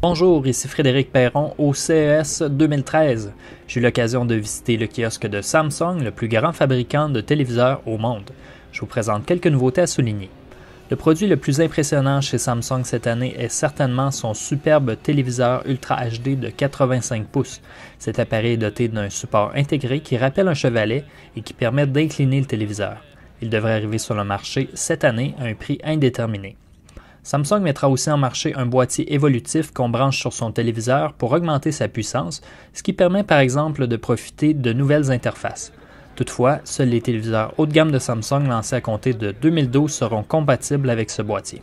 Bonjour, ici Frédéric Perron au CES 2013. J'ai eu l'occasion de visiter le kiosque de Samsung, le plus grand fabricant de téléviseurs au monde. Je vous présente quelques nouveautés à souligner. Le produit le plus impressionnant chez Samsung cette année est certainement son superbe téléviseur Ultra HD de 85 pouces. Cet appareil est doté d'un support intégré qui rappelle un chevalet et qui permet d'incliner le téléviseur. Il devrait arriver sur le marché cette année à un prix indéterminé. Samsung mettra aussi en marché un boîtier évolutif qu'on branche sur son téléviseur pour augmenter sa puissance, ce qui permet par exemple de profiter de nouvelles interfaces. Toutefois, seuls les téléviseurs haut de gamme de Samsung lancés à compter de 2012 seront compatibles avec ce boîtier.